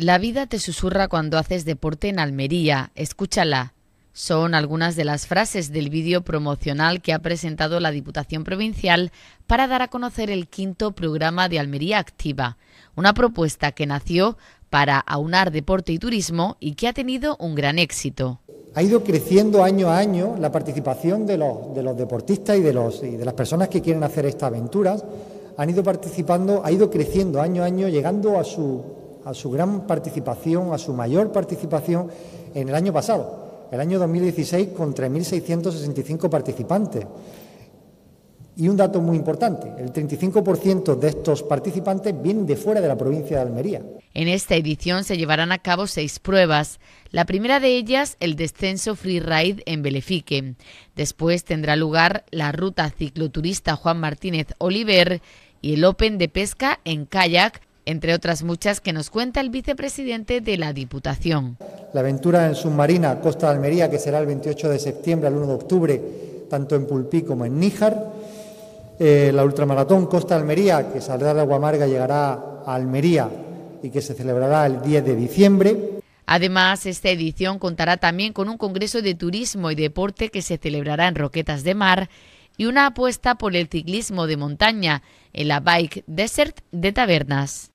La vida te susurra cuando haces deporte en Almería, escúchala. Son algunas de las frases del vídeo promocional que ha presentado la Diputación Provincial para dar a conocer el quinto programa de Almería Activa, una propuesta que nació para aunar deporte y turismo y que ha tenido un gran éxito. Ha ido creciendo año a año la participación de los, deportistas y de, y de las personas que quieren hacer estas aventuras. Han ido participando, ha ido creciendo año a año, llegando a su a su gran participación, a su mayor participación en el año pasado, el año 2016, con 3.665 participantes. Y un dato muy importante, el 35% de estos participantes vienen de fuera de la provincia de Almería. En esta edición se llevarán a cabo seis pruebas. La primera de ellas, el descenso free ride en Belefique. Después tendrá lugar la ruta cicloturista Juan Martínez Oliver y el Open de Pesca en Kayak entre otras muchas que nos cuenta el vicepresidente de la Diputación. La aventura en submarina Costa de Almería, que será el 28 de septiembre al 1 de octubre, tanto en Pulpí como en Níjar. Eh, la ultramaratón Costa Almería, que saldrá de Aguamarga y llegará a Almería y que se celebrará el 10 de diciembre. Además, esta edición contará también con un congreso de turismo y deporte que se celebrará en Roquetas de Mar y una apuesta por el ciclismo de montaña en la Bike Desert de Tabernas.